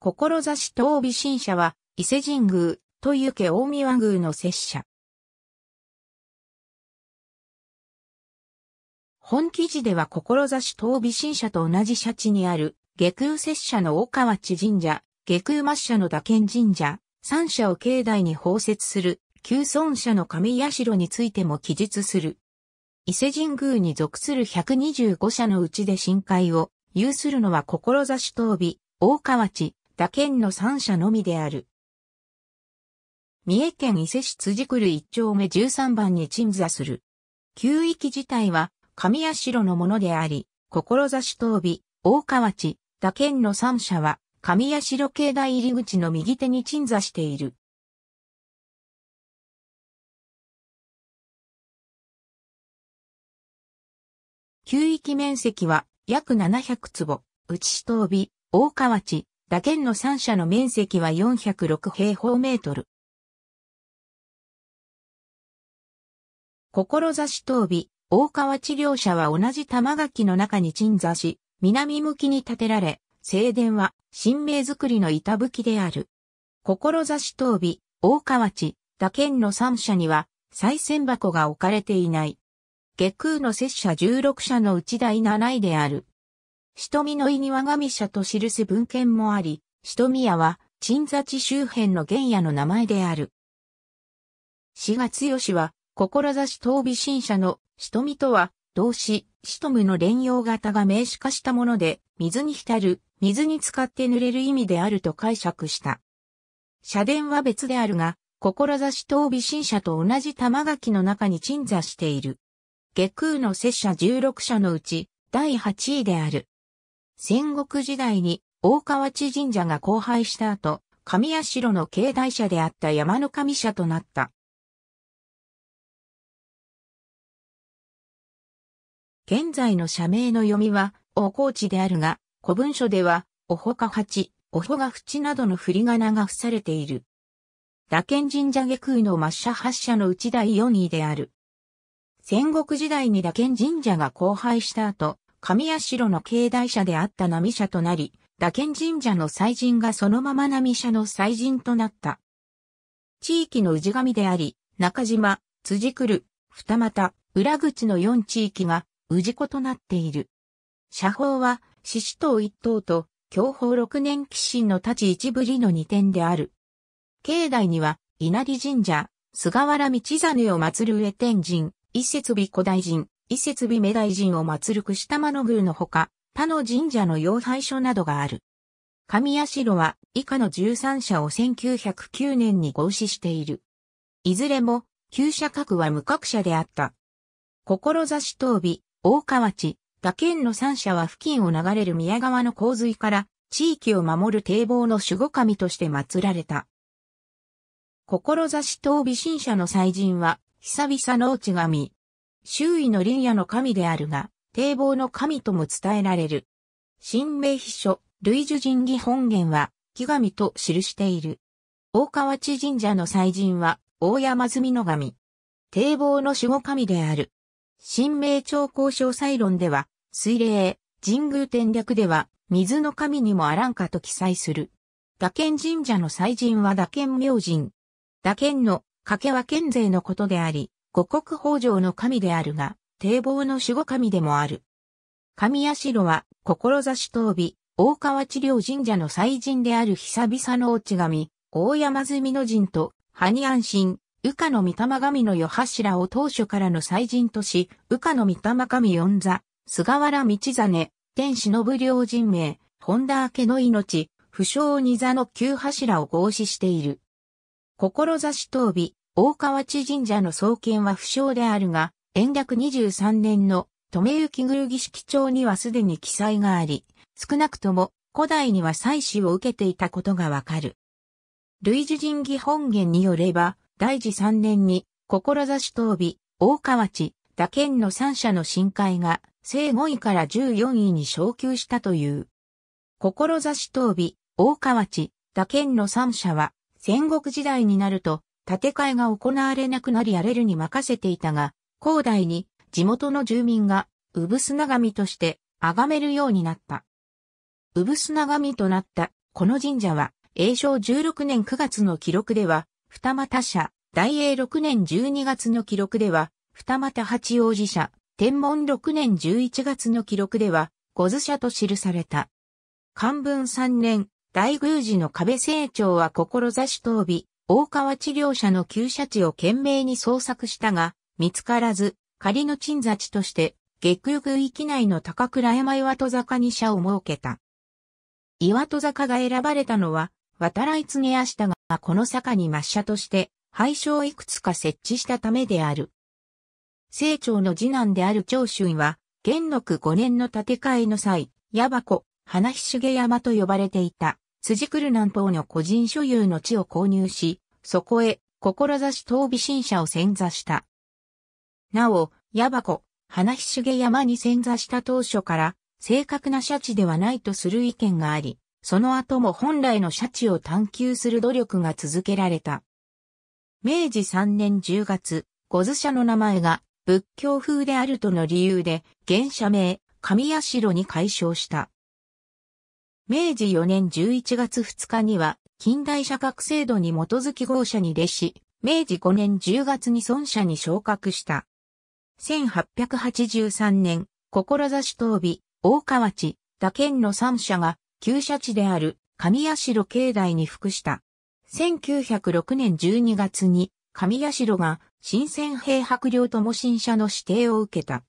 志東美神社は、伊勢神宮、とゆけ大宮宮の拙者。本記事では志東美神社と同じ社地にある、下空拙社の大河内神社、下空末社の打剣神社、三社を境内に包摂する、旧村社の神社についても記述する。伊勢神宮に属する125社のうちで深海を、有するのは志東美、大河内、他県の三社のみである。三重県伊勢市辻来る一丁目13番に鎮座する。旧域自体は神社のものであり、志東尾、大河内、他県の三社は神社境内入り口の右手に鎮座している。旧域面積は約700坪、内市東尾、大河内、打県の3社の面積は406平方メートル。志頭尾、大川治療者は同じ玉垣の中に鎮座し、南向きに建てられ、正殿は神明造りの板吹きである。志頭尾、大川地、打県の3社には、再選箱が置かれていない。下空の拙者16社のうち第7位である。瞳の意に我がみ社と記す文献もあり、瞳屋は、鎮座地周辺の原野の名前である。志賀義は、志東美新社の、瞳とは、動詞、シトムの連用型が名詞化したもので、水に浸る、水に浸かって濡れる意味であると解釈した。社殿は別であるが、志東美新社と同じ玉垣の中に鎮座している。下空の拙者16社のうち、第8位である。戦国時代に大河内神社が荒廃した後、神社の境内社であった山の神社となった。現在の社名の読みは、大河内であるが、古文書では、おほか八、おほが淵などの振り仮名が付されている。打剣神社下空の抹社発社のうち第四位である。戦国時代に打剣神社が荒廃した後、神社の境内社であった波社となり、打剣神社の祭神がそのまま波社の祭神となった。地域の氏神であり、中島、辻来、二股、裏口の四地域が氏子となっている。社法は、獅子頭一党と、享保六年寄進の立ち一ぶりの二点である。境内には、稲荷神社、菅原道真を祀る上天神、一節美古代神、伊勢美、目大神を祀る串玉の宮のほか、他の神社の要廃所などがある。神城は以下の13社を1909年に合祀している。いずれも、旧社格は無格社であった。志東美、大河内、他県の三社は付近を流れる宮川の洪水から地域を守る堤防の守護神として祀られた。志東美神社の祭神は、久々の内神、周囲の林野の神であるが、堤防の神とも伝えられる。神明秘書、類樹神義本源は、木神と記している。大河内神社の祭神は、大山積の神。堤防の守護神である。神明朝交渉祭論では、水霊、神宮天略では、水の神にもあらんかと記載する。打剣神社の祭神は打剣明神。打剣の掛けは県勢のことであり、五国豊穣の神であるが、堤防の守護神でもある。神社は、志闘び、大川治療神社の祭神である久々の落ち神、大山積の神と、埴安心、羽化の御霊神の夜柱を当初からの祭神とし、羽化の御霊神四座、菅原道真、天忍良人名、本田明の命、不詳二座の旧柱を合祀している。志闘び、大河内神社の創建は不詳であるが、延暦23年の留行宮儀式帳にはすでに記載があり、少なくとも古代には祭祀を受けていたことがわかる。類似神儀本源によれば、大治3年に、志東美、大河内、打県の三社の深海が、正5位から14位に昇級したという。志東美、大河内、打県の三社は、戦国時代になると、建て替えが行われなくなり荒れるに任せていたが、広大に地元の住民が、産砂神として崇めるようになった。産砂神となったこの神社は、永正16年9月の記録では、二俣社、大永6年12月の記録では、二俣八王子社、天文6年11月の記録では、五図社と記された。漢文3年、大宮寺の壁成長は志遠び、大川治療者の旧社地を懸命に捜索したが、見つからず、仮の鎮座地として、月空域内の高倉山岩戸坂に社を設けた。岩戸坂が選ばれたのは、渡来継。明田がこの坂に抹社として、廃所をいくつか設置したためである。清張の次男である長春は、元禄5年の建て替えの際、矢箱、花ひしげ山と呼ばれていた。辻来る南方の個人所有の地を購入し、そこへ、志東美新社を潜座した。なお、矢箱、花ひげ山に潜座した当初から、正確な社地ではないとする意見があり、その後も本来の社地を探求する努力が続けられた。明治3年10月、五図社の名前が仏教風であるとの理由で、原社名、神社に解消した。明治4年11月2日には、近代社格制度に基づき合社に列し、明治5年10月に孫社に昇格した。1883年、志東美、大河内、打県の三社が、旧社地である上社境内に服した。1906年12月に、上社が新鮮兵白領とも新社の指定を受けた。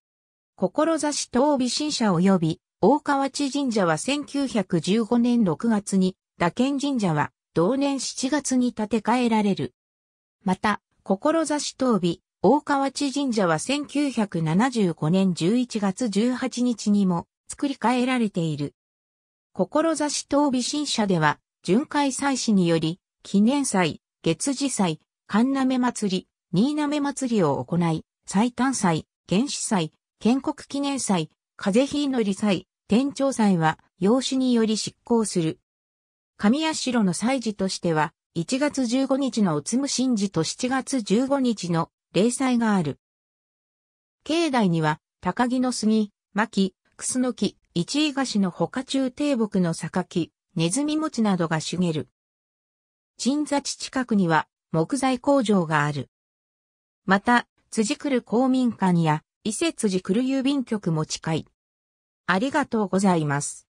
志東美新社及び大河内神社は1915年6月に、打剣神社は同年7月に建て替えられる。また、志東美、大河内神社は1975年11月18日にも作り変えられている。志東美神社では、巡回祭祀により、記念祭、月次祭、神め祭り、新め祭りを行い、最短祭、原始祭、建国記念祭、風邪日祈り祭、天長祭は、養子により執行する。神城の祭事としては、1月15日のおつむ神事と7月15日の霊祭がある。境内には、高木の杉、牧、楠スノキ、一位菓子の他中低木の榊、ネズミ餅などが茂る。鎮座地近くには木材工場がある。また、辻来る公民館や伊勢辻来る郵便局も近い。ありがとうございます。